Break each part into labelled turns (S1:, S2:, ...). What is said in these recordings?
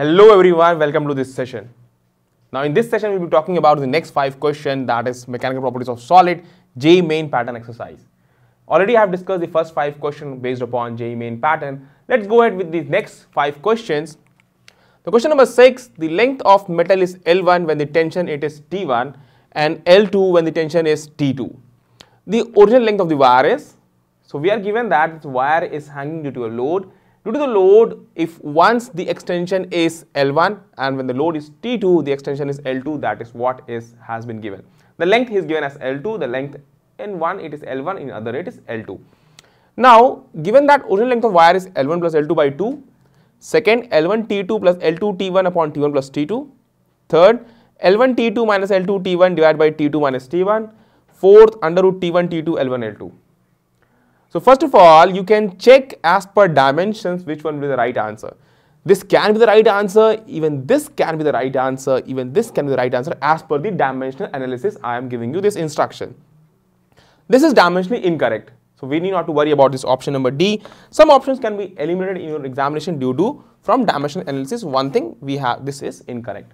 S1: Hello everyone, welcome to this session. Now in this session, we'll be talking about the next five question that is mechanical properties of solid J main pattern exercise. Already I have discussed the first five question based upon J main pattern. Let's go ahead with the next five questions. The question number six, the length of metal is L1 when the tension it is T1 and L2 when the tension is T2. The original length of the wire is, so we are given that wire is hanging due to a load due to the load if once the extension is L1 and when the load is T2 the extension is L2 that is what is has been given. The length is given as L2 the length in one it is L1 in other it is L2. Now given that original length of wire is L1 plus L2 by 2 second L1 T2 plus L2 T1 upon T1 plus T2 third L1 T2 minus L2 T1 divided by T2 minus T1 fourth under root T1 T2 L1 L2 so first of all, you can check as per dimensions which one will be the right answer. This can be the right answer, even this can be the right answer, even this can be the right answer as per the dimensional analysis I am giving you this instruction. This is dimensionally incorrect. So we need not to worry about this option number D. Some options can be eliminated in your examination due to from dimensional analysis. One thing we have, this is incorrect.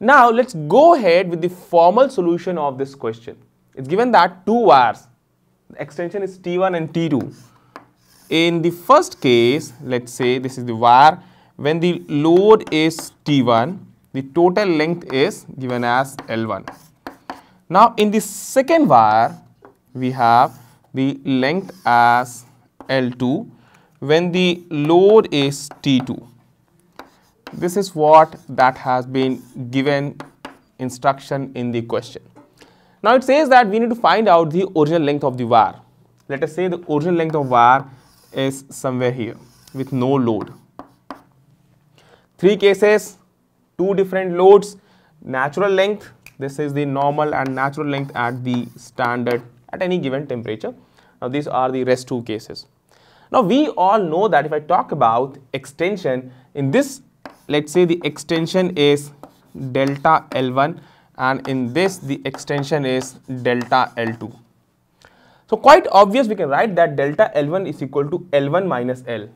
S1: Now let's go ahead with the formal solution of this question. It's given that two wires extension is T1 and T2. In the first case, let's say this is the wire, when the load is T1, the total length is given as L1. Now in the second wire, we have the length as L2 when the load is T2. This is what that has been given instruction in the question. Now it says that we need to find out the original length of the wire. Let us say the original length of wire is somewhere here with no load. Three cases, two different loads, natural length, this is the normal and natural length at the standard at any given temperature. Now these are the rest two cases. Now we all know that if I talk about extension in this let's say the extension is delta L1 and in this the extension is delta L2. So quite obvious we can write that delta L1 is equal to L1 minus L.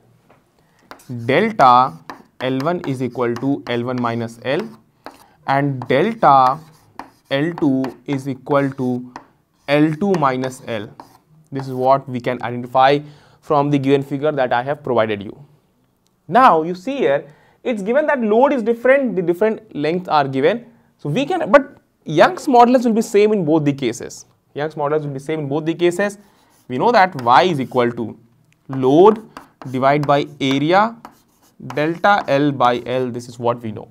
S1: Delta L1 is equal to L1 minus L and delta L2 is equal to L2 minus L. This is what we can identify from the given figure that I have provided you. Now you see here it's given that load is different, the different lengths are given so we can, but Young's modulus will be same in both the cases. Young's modulus will be same in both the cases. We know that y is equal to load divided by area delta L by L. This is what we know.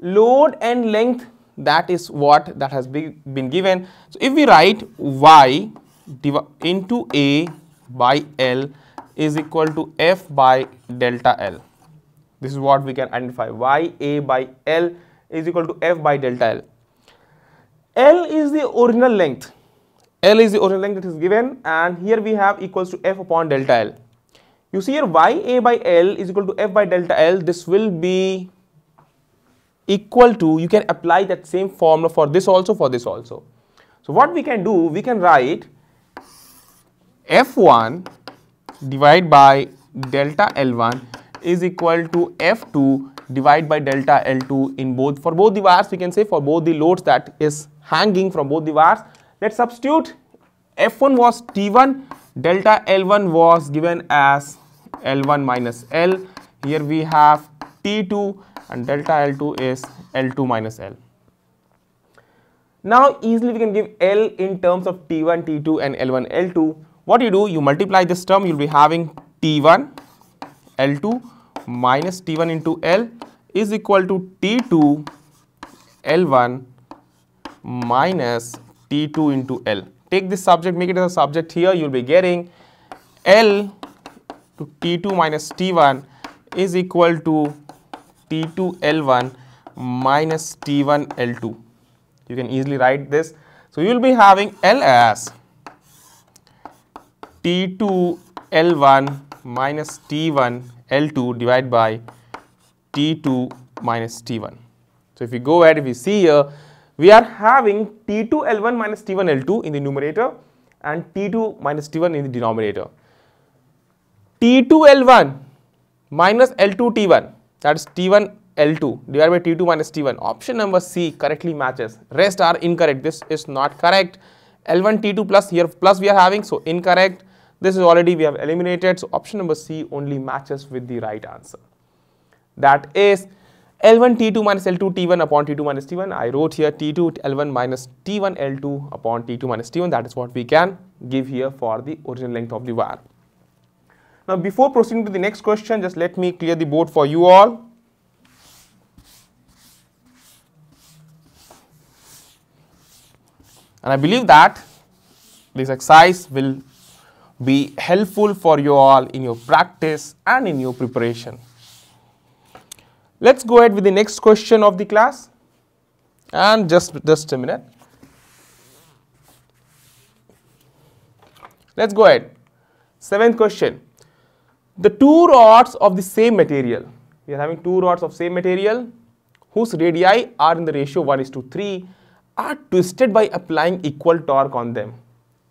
S1: Load and length that is what that has been given. So if we write y into a by L is equal to f by delta L. This is what we can identify y a by L is equal to f by delta L. L is the original length. L is the original length that is given and here we have equals to f upon delta L. You see here ya by L is equal to f by delta L. This will be equal to, you can apply that same formula for this also, for this also. So what we can do, we can write F1 divided by delta L1 is equal to F2 divide by delta L2 in both, for both the wires we can say for both the loads that is hanging from both the wires. Let's substitute F1 was T1, delta L1 was given as L1 minus L. Here we have T2 and delta L2 is L2 minus L. Now easily we can give L in terms of T1, T2 and L1, L2. What you do, you multiply this term, you will be having T1, L2 minus T1 into L is equal to T2 L1 minus T2 into L. Take this subject, make it as a subject here, you will be getting L to T2 minus T1 is equal to T2 L1 minus T1 L2. You can easily write this. So, you will be having L as T2 L1 minus T1 L2 divided by T2 minus T1. So if we go ahead, if we see here, we are having T2 L1 minus T1 L2 in the numerator and T2 minus T1 in the denominator. T2 L1 minus L2 T1 that is T1 L2 divided by T2 minus T1. Option number C correctly matches. Rest are incorrect. This is not correct. L1 T2 plus here plus we are having so incorrect. This is already we have eliminated, so option number C only matches with the right answer. That is L1 T2 minus L2 T1 upon T2 minus T1. I wrote here T2 L1 minus T1 L2 upon T2 minus T1. That is what we can give here for the original length of the wire. Now, before proceeding to the next question, just let me clear the board for you all. And I believe that this exercise will be helpful for you all in your practice and in your preparation. Let's go ahead with the next question of the class and just, just a minute. Let's go ahead. Seventh question. The two rods of the same material, we are having two rods of same material whose radii are in the ratio 1 is to 3 are twisted by applying equal torque on them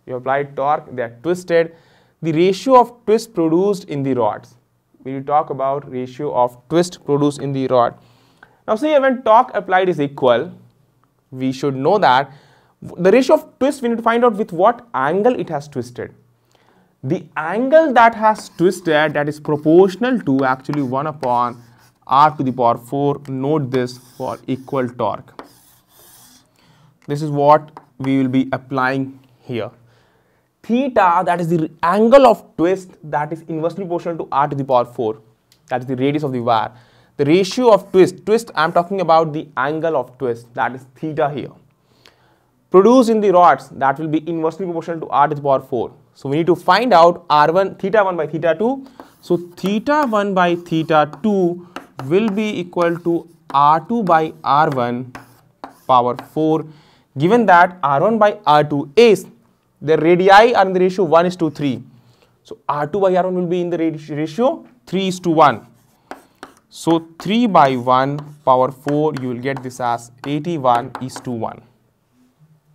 S1: you apply torque, they are twisted. The ratio of twist produced in the rods, we will talk about ratio of twist produced in the rod. Now say when torque applied is equal, we should know that the ratio of twist we need to find out with what angle it has twisted. The angle that has twisted that is proportional to actually 1 upon r to the power 4 note this for equal torque. This is what we will be applying here theta that is the angle of twist that is inversely proportional to r to the power 4 that is the radius of the wire the ratio of twist twist i'm talking about the angle of twist that is theta here produced in the rods that will be inversely proportional to r to the power 4 so we need to find out r1 theta 1 by theta 2 so theta 1 by theta 2 will be equal to r2 by r1 power 4 given that r1 by r2 is their radii are in the ratio 1 is to 3. So R2 by R1 will be in the ratio 3 is to 1. So 3 by 1 power 4, you will get this as 81 is to 1.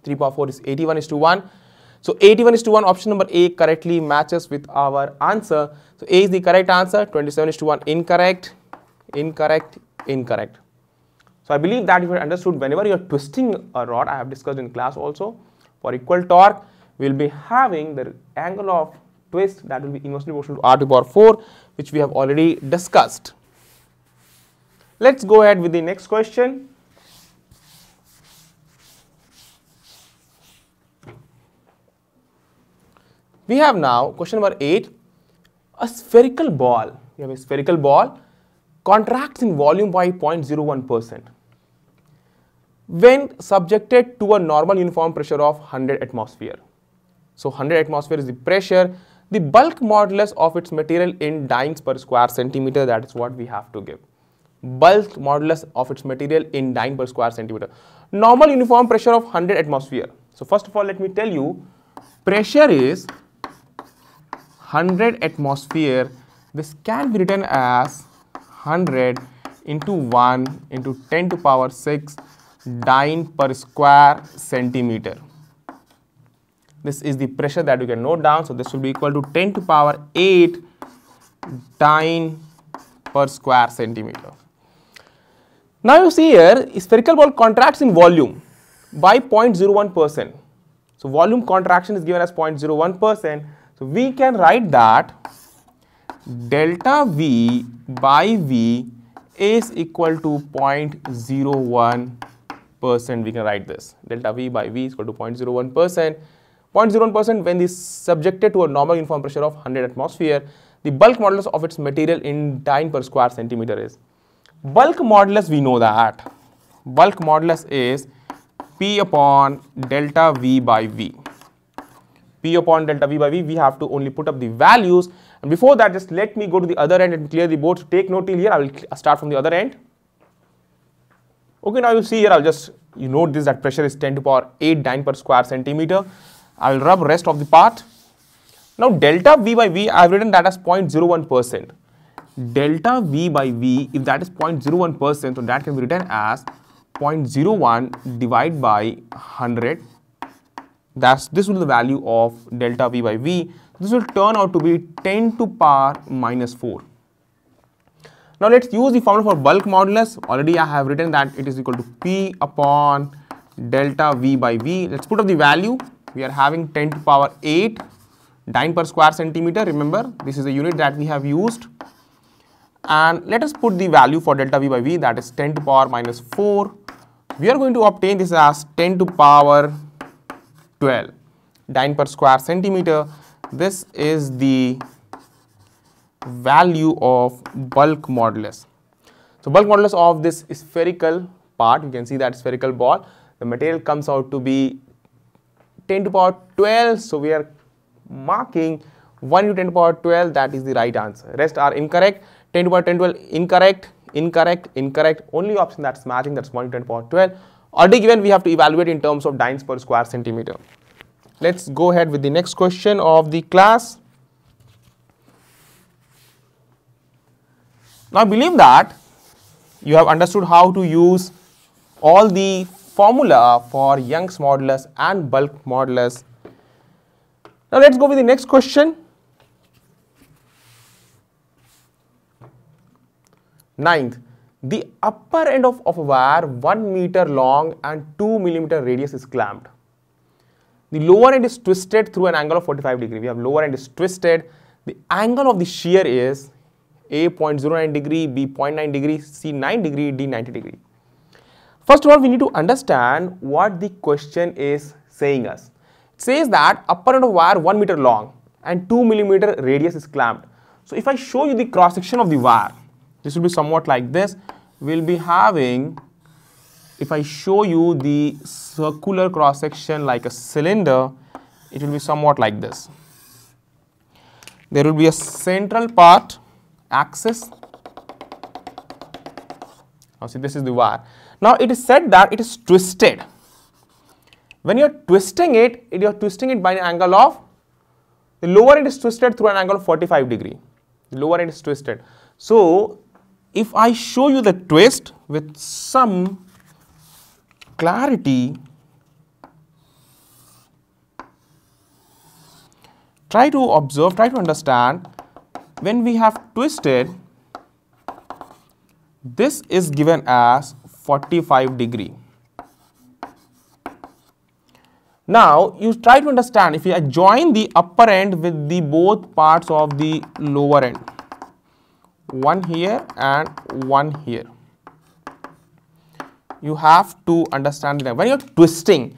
S1: 3 power 4 is 81 is to 1. So 81 is to 1 option number A correctly matches with our answer. So A is the correct answer, 27 is to 1 incorrect, incorrect, incorrect. So I believe that you have understood whenever you are twisting a rod, I have discussed in class also, for equal torque, we will be having the angle of twist that will be inversely proportional to r to the power 4 which we have already discussed. Let's go ahead with the next question. We have now question number 8. A spherical ball, we have a spherical ball contracts in volume by 0.01% when subjected to a normal uniform pressure of 100 atmosphere. So 100 atmosphere is the pressure. The bulk modulus of its material in dynes per square centimeter that is what we have to give. Bulk modulus of its material in dyne per square centimeter. Normal uniform pressure of 100 atmosphere. So first of all let me tell you pressure is 100 atmosphere this can be written as 100 into 1 into 10 to power 6 dyne per square centimeter. This is the pressure that you can note down. So this will be equal to 10 to power 8 dyne per square centimeter. Now you see here, spherical ball contracts in volume by 0.01%. So volume contraction is given as 0.01%. So we can write that delta V by V is equal to 0.01 percent. We can write this delta V by V is equal to 0.01 percent. 0.01% when this subjected to a normal uniform pressure of 100 atmosphere, the bulk modulus of its material in time per square centimeter is. Bulk modulus we know that. Bulk modulus is P upon delta V by V. P upon delta V by V, we have to only put up the values. And before that, just let me go to the other end and clear the board. Take note till here, I will start from the other end. Okay, now you see here, I'll just, you note this, that pressure is 10 to power 8 dyne per square centimeter. I will rub rest of the part. Now delta V by V, I have written that as 0.01 percent. Delta V by V, if that is 0.01 percent, so that can be written as 0.01 divided by 100. That's this will be the value of delta V by V. This will turn out to be 10 to power minus 4. Now let's use the formula for bulk modulus. Already I have written that it is equal to P upon delta V by V. Let's put up the value we are having 10 to power 8 dyne per square centimeter remember this is the unit that we have used and let us put the value for delta v by v that is 10 to power minus 4 we are going to obtain this as 10 to power 12 dyne per square centimeter this is the value of bulk modulus so bulk modulus of this spherical part you can see that spherical ball the material comes out to be 10 to power 12 so we are marking 1 u 10 to power 12 that is the right answer rest are incorrect 10 to power 10 12 incorrect incorrect incorrect only option that's matching that's 1 u 10 to power 12 already given we have to evaluate in terms of dynes per square centimeter let's go ahead with the next question of the class now I believe that you have understood how to use all the formula for Young's modulus and bulk modulus. Now let's go with the next question. 9th, the upper end of, of a wire 1 meter long and 2 millimeter radius is clamped. The lower end is twisted through an angle of 45 degree. We have lower end is twisted. The angle of the shear is A 0.09 degree, B 0.9 degree, C 9 degree, D 90 degree. First of all, we need to understand what the question is saying us. It says that upper end of wire 1 meter long and 2 millimeter radius is clamped. So if I show you the cross section of the wire, this will be somewhat like this. We'll be having, if I show you the circular cross section like a cylinder, it will be somewhat like this. There will be a central part, axis. Now see, this is the wire. Now it is said that it is twisted. When you are twisting it, you are twisting it by an angle of, the lower end is twisted through an angle of 45 degree. The lower end is twisted. So if I show you the twist with some clarity, try to observe, try to understand when we have twisted, this is given as 45 degree. Now you try to understand if you join the upper end with the both parts of the lower end, one here and one here. You have to understand that when you are twisting,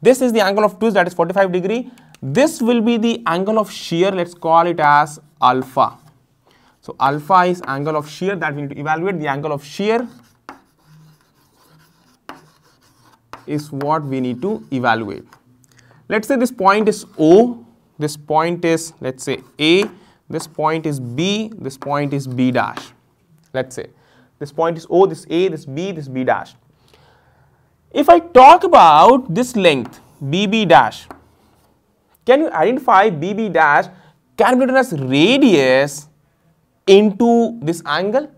S1: this is the angle of twist that is 45 degree. This will be the angle of shear, let's call it as alpha. So alpha is angle of shear that we need to evaluate the angle of shear is what we need to evaluate. Let's say this point is O, this point is let's say A, this point is B, this point is B dash. Let's say this point is O, this A, this B, this B dash. If I talk about this length BB dash, can you identify BB dash can be written as radius into this angle?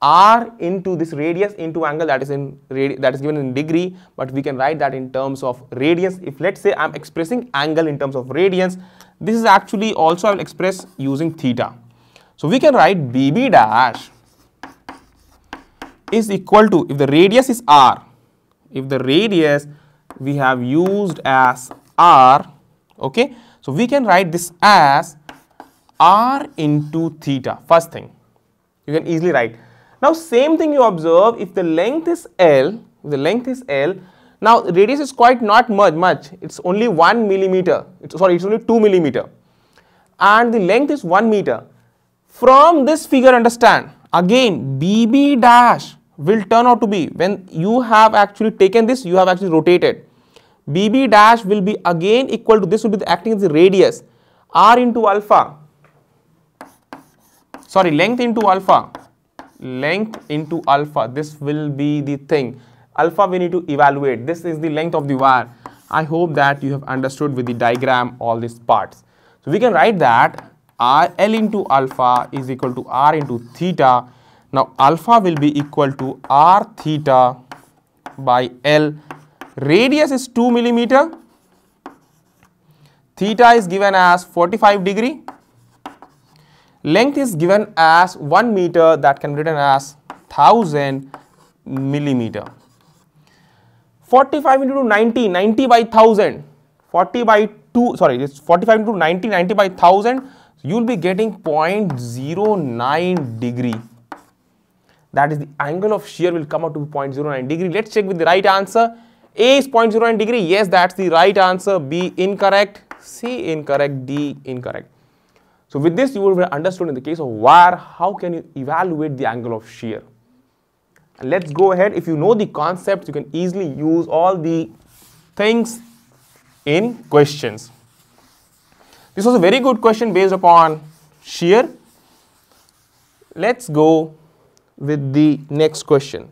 S1: r into this radius into angle that is in that is given in degree but we can write that in terms of radius if let's say i'm expressing angle in terms of radians this is actually also i'll express using theta so we can write bb dash is equal to if the radius is r if the radius we have used as r okay so we can write this as r into theta first thing you can easily write now same thing you observe if the length is L, the length is L, now radius is quite not much, much, it's only 1 millimeter, it's, sorry it's only 2 millimeter and the length is 1 meter. From this figure understand again BB dash will turn out to be when you have actually taken this you have actually rotated BB dash will be again equal to this will be acting as the radius R into alpha sorry length into alpha length into alpha this will be the thing alpha we need to evaluate this is the length of the wire i hope that you have understood with the diagram all these parts so we can write that r l into alpha is equal to r into theta now alpha will be equal to r theta by l radius is 2 millimeter theta is given as 45 degree Length is given as 1 meter that can be written as 1000 millimeter. 45 into 90, 90 by 1000, 40 by 2, sorry, it's 45 into 90, 90 by 1000, you will be getting 0.09 degree. That is the angle of shear will come out to 0.09 degree. Let's check with the right answer. A is 0.09 degree. Yes, that's the right answer. B incorrect. C incorrect. D incorrect. So with this, you will have understood in the case of wire, how can you evaluate the angle of shear? And let's go ahead. If you know the concepts, you can easily use all the things in questions. This was a very good question based upon shear. Let's go with the next question.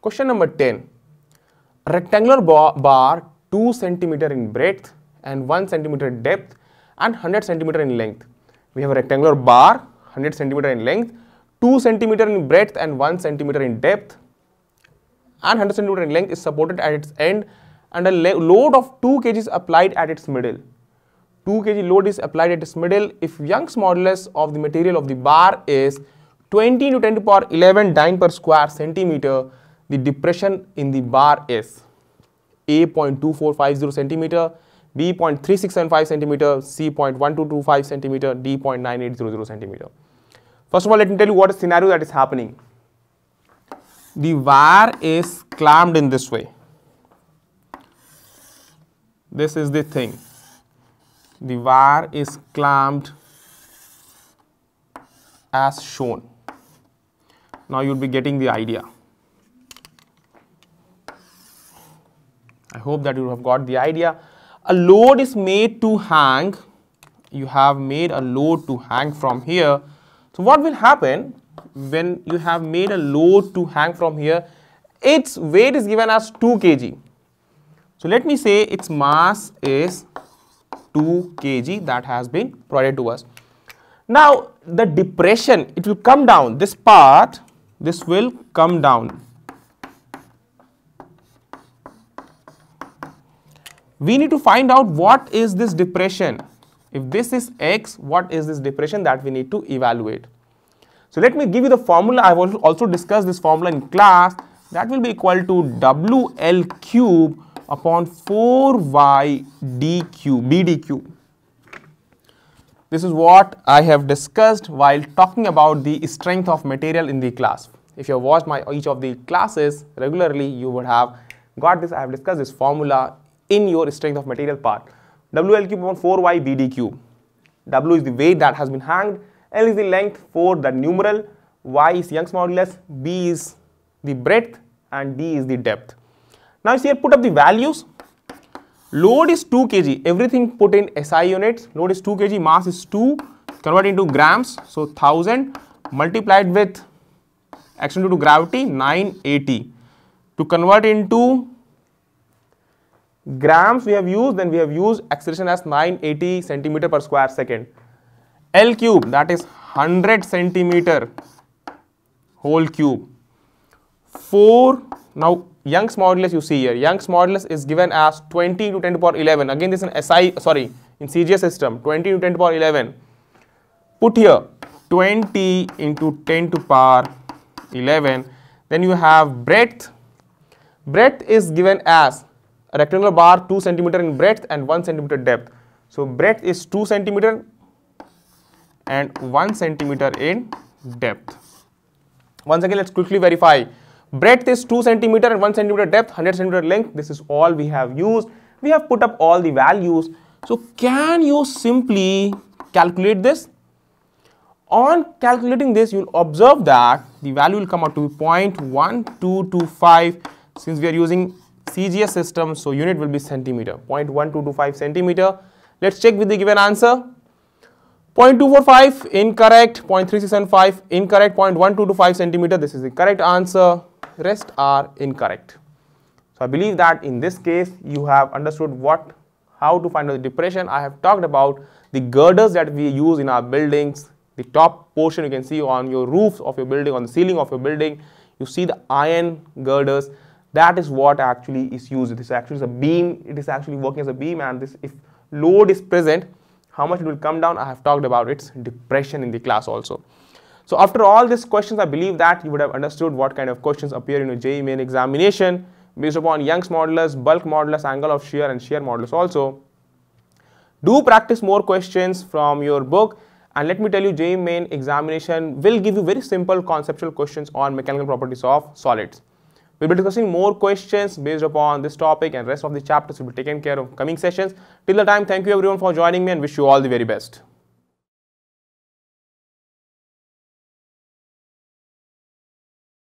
S1: Question number 10 rectangular bar 2 centimeter in breadth and 1 centimeter depth and 100 centimeter in length. We have a rectangular bar 100 centimeter in length, 2 centimeter in breadth and 1 centimeter in depth and 100 centimeter in length is supported at its end and a load of 2 kg is applied at its middle. 2 kg load is applied at its middle if Young's modulus of the material of the bar is 20 to 10 to power 11 dyne per square centimeter the depression in the bar is A 0.2450 centimeter, B 0.3675 centimeter, C 0.1225 centimeter, D 0.9800 centimeter. First of all, let me tell you what a scenario that is happening. The wire is clamped in this way. This is the thing. The wire is clamped as shown. Now you'll be getting the idea. I hope that you have got the idea. A load is made to hang. You have made a load to hang from here. So what will happen when you have made a load to hang from here? Its weight is given as 2 kg. So let me say its mass is 2 kg that has been provided to us. Now the depression, it will come down. This part, this will come down we need to find out what is this depression. If this is x, what is this depression that we need to evaluate. So let me give you the formula. I will also discuss this formula in class. That will be equal to WL cube upon 4 Y D Q B D Q. This is what I have discussed while talking about the strength of material in the class. If you have watched my each of the classes regularly, you would have got this. I have discussed this formula in your strength of material part. WL cube upon 4y BD cube. W is the weight that has been hanged, L is the length, for the numeral, Y is Young's modulus, B is the breadth and D is the depth. Now see, here put up the values. Load is 2 kg, everything put in SI units, load is 2 kg, mass is 2, convert into grams, so 1000 multiplied with action due to gravity 980 to convert into grams we have used, then we have used acceleration as 980 centimeter per square second. L cube that is 100 centimeter whole cube. 4, now Young's modulus you see here, Young's modulus is given as 20 to 10 to power 11. Again this is an SI, sorry, in CGS system, 20 to 10 to power 11. Put here 20 into 10 to power 11. Then you have breadth. Breadth is given as a rectangular bar 2 centimeter in breadth and 1 centimeter depth. So breadth is 2 centimeter and 1 centimeter in depth. Once again, let's quickly verify. Breadth is 2 centimeter and 1 centimeter depth, 100 centimeter length. This is all we have used. We have put up all the values. So can you simply calculate this? On calculating this, you'll observe that the value will come out to 0.1225 since we are using CGS system, so unit will be centimeter, 0.1225 centimeter. Let's check with the given answer. 0.245 incorrect, 0.3675 incorrect, 0.1225 centimeter. This is the correct answer. Rest are incorrect. So I believe that in this case you have understood what, how to find out the depression. I have talked about the girders that we use in our buildings, the top portion you can see on your roof of your building, on the ceiling of your building. You see the iron girders that is what actually is used this actually is a beam it is actually working as a beam and this if load is present how much it will come down i have talked about its depression in the class also so after all these questions i believe that you would have understood what kind of questions appear in a JE main examination based upon Young's modulus, bulk modulus, angle of shear and shear modulus also. Do practice more questions from your book and let me tell you JE main examination will give you very simple conceptual questions on mechanical properties of solids. We'll be discussing more questions based upon this topic and rest of the chapters will be taken care of coming sessions. Till the time, thank you everyone for joining me and wish you all the very best.